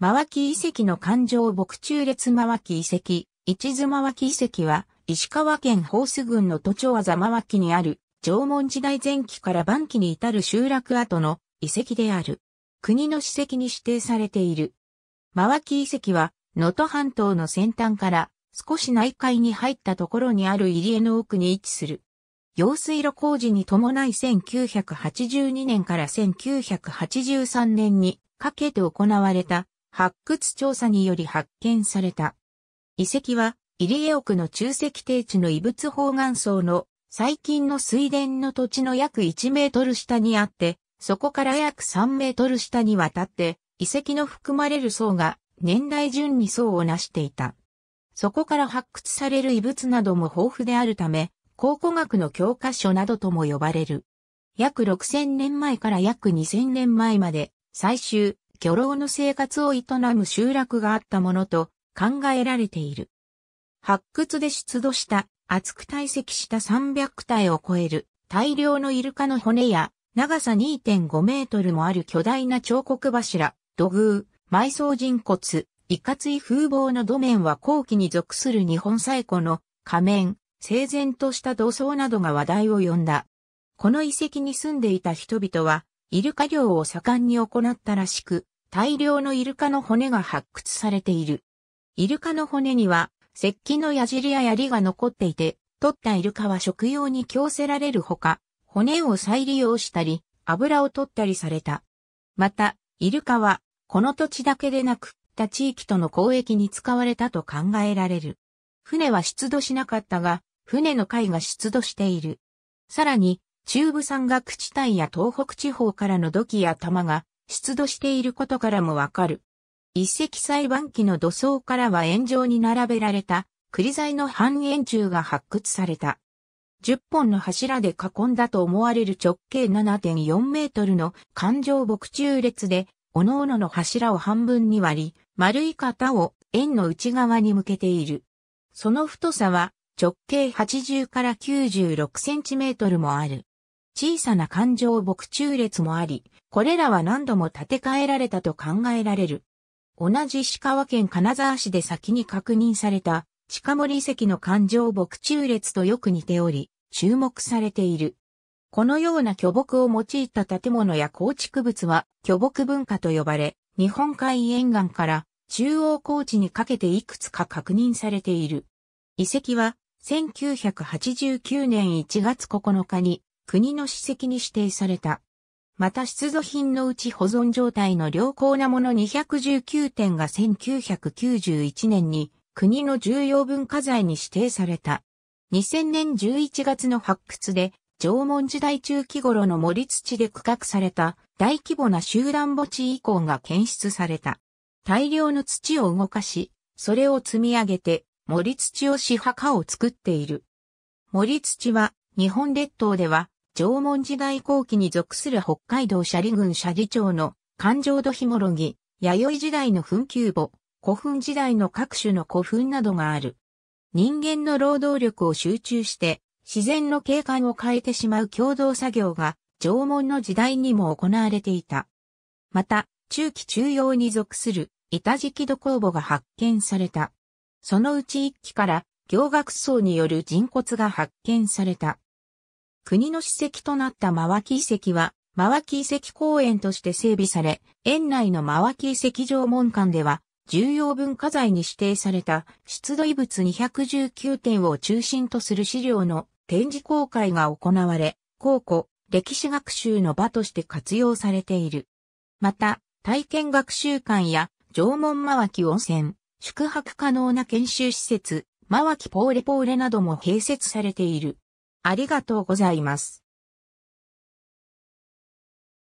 マワキ遺跡の環状牧中列マワキ遺跡、市津マワキ遺跡は、石川県ホー郡の都庁技真マワキにある、縄文時代前期から晩期に至る集落跡の遺跡である。国の史跡に指定されている。マワキ遺跡は、能登半島の先端から少し内海に入ったところにある入り江の奥に位置する。用水路工事に伴い1982年から1983年にかけて行われた発掘調査により発見された。遺跡は、入江奥の中石低地の異物方眼層の最近の水田の土地の約1メートル下にあって、そこから約3メートル下にわたって、遺跡の含まれる層が年代順に層を成していた。そこから発掘される遺物なども豊富であるため、考古学の教科書などとも呼ばれる。約6000年前から約2000年前まで、最終、巨老の生活を営む集落があったものと考えられている。発掘で出土した厚く堆積した300体を超える大量のイルカの骨や長さ2.5メートルもある巨大な彫刻柱、土偶、埋葬人骨、いかつい風貌の土面は後期に属する日本最古の仮面、整然とした土葬などが話題を呼んだ。この遺跡に住んでいた人々はイルカ漁を盛んに行ったらしく、大量のイルカの骨が発掘されている。イルカの骨には、石器の矢尻や槍が残っていて、取ったイルカは食用に供せられるほか、骨を再利用したり、油を取ったりされた。また、イルカは、この土地だけでなく、他地域との交易に使われたと考えられる。船は出土しなかったが、船の貝が出土している。さらに、中部山岳地帯や東北地方からの土器や玉が出土していることからもわかる。一石裁判機の土層からは円状に並べられた栗材の半円柱が発掘された。10本の柱で囲んだと思われる直径7.4メートルの環状木柱列で、各々の柱を半分に割り、丸い型を円の内側に向けている。その太さは直径80から96センチメートルもある。小さな環状牧中列もあり、これらは何度も建て替えられたと考えられる。同じ石川県金沢市で先に確認された近森遺跡の環状牧中列とよく似ており、注目されている。このような巨木を用いた建物や構築物は巨木文化と呼ばれ、日本海沿岸から中央高地にかけていくつか確認されている。遺跡は1989年1月9日に国の史跡に指定された。また出土品のうち保存状態の良好なもの219点が1991年に国の重要文化財に指定された。2000年11月の発掘で縄文時代中期頃の森土で区画された大規模な集団墓地遺構が検出された。大量の土を動かし、それを積み上げて森土をし墓を作っている。森土は日本列島では縄文時代後期に属する北海道斜里郡斜里町の環状土ひもろぎ、弥生時代の墳丘墓、古墳時代の各種の古墳などがある。人間の労働力を集中して自然の景観を変えてしまう共同作業が縄文の時代にも行われていた。また、中期中央に属する板敷土工墓が発見された。そのうち1期から行学層による人骨が発見された。国の史跡となったマワキ遺跡は、マワキ遺跡公園として整備され、園内のマワキ遺跡縄文館では、重要文化財に指定された出土遺物219点を中心とする資料の展示公開が行われ、考古、歴史学習の場として活用されている。また、体験学習館や縄文マワキ温泉、宿泊可能な研修施設、マワキポーレポーレなども併設されている。ありがとうございます。